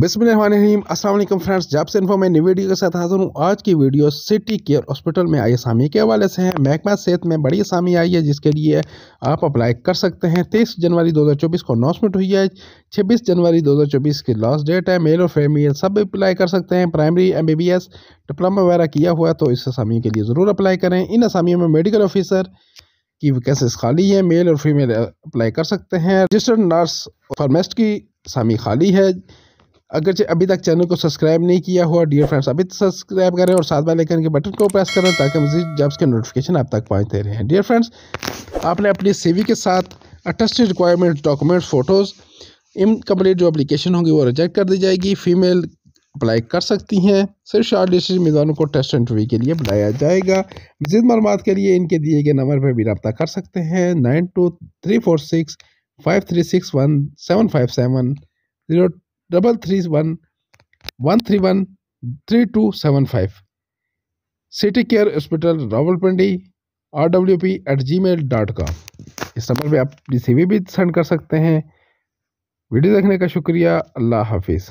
बिस्मिल्लाम Aslam friends जब से info मैं न्यू वीडियो के साथ हाजिर हूँ आज की वीडियो सिटी केयर हॉस्पिटल में आई असामी के हवाले से है महकमा सेहत में बड़ी असामी आई है जिसके लिए आप अप्लाई कर सकते हैं तेईस जनवरी 2024 को अनाउंसमेंट हुई है 26 जनवरी 2024 की लास्ट डेट है मेल और फीमेल सब अप्लाई कर सकते हैं प्राइमरी एम डिप्लोमा वगैरह किया हुआ तो इस आसामी के लिए ज़रूर अप्लाई करें इन असामियों में मेडिकल ऑफिसर की वैकेंसीज खाली है मेल और फीमेल अप्लाई कर सकते हैं रजिस्टर्ड नर्स फार्मेस्ट की असामी खाली है अगर अभी तक चैनल को सब्सक्राइब नहीं किया हुआ डियर फ्रेंड्स अभी तक सब्सक्राइब करें और साथ में लेकर के बटन को प्रेस करें ताकि मजीद जॉब्स के नोटिफिकेशन आप तक पहुँचते रहें डियर फ्रेंड्स आपने अपनी सी के साथ attested requirement documents photos incomplete जो अप्लीकेशन होगी वो रिजेक्ट कर दी जाएगी फीमेल अप्लाई कर सकती हैं सिर्फ शार्ट डिस्ट्रिक उम्मीदवारों को टेस्ट इंटरव्यू के लिए बुलाया जाएगा मजीद मालूम के लिए इनके दिए गए नंबर पर भी रब्ता कर सकते हैं nine two three four six five three six one seven five seven zero double three one one three one three two seven five city care hospital Rawalpindi R W P eight G mail dot com इस नंबर पर आप किसी भी send कर सकते हैं video देखने का शुक्रिया अल्लाह हाफिज़